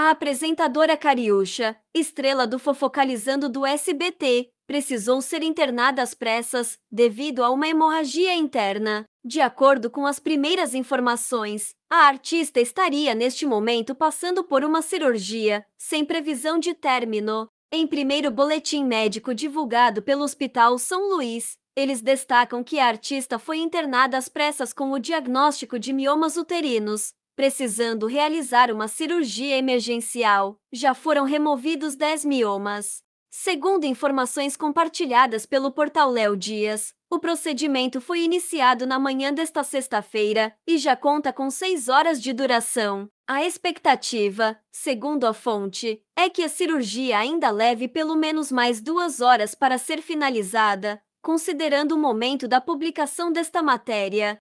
A apresentadora Cariúcha, estrela do Fofocalizando do SBT, precisou ser internada às pressas devido a uma hemorragia interna. De acordo com as primeiras informações, a artista estaria neste momento passando por uma cirurgia, sem previsão de término. Em primeiro boletim médico divulgado pelo Hospital São Luís, eles destacam que a artista foi internada às pressas com o diagnóstico de miomas uterinos, precisando realizar uma cirurgia emergencial. Já foram removidos 10 miomas. Segundo informações compartilhadas pelo portal Léo Dias, o procedimento foi iniciado na manhã desta sexta-feira e já conta com 6 horas de duração. A expectativa, segundo a fonte, é que a cirurgia ainda leve pelo menos mais duas horas para ser finalizada, considerando o momento da publicação desta matéria.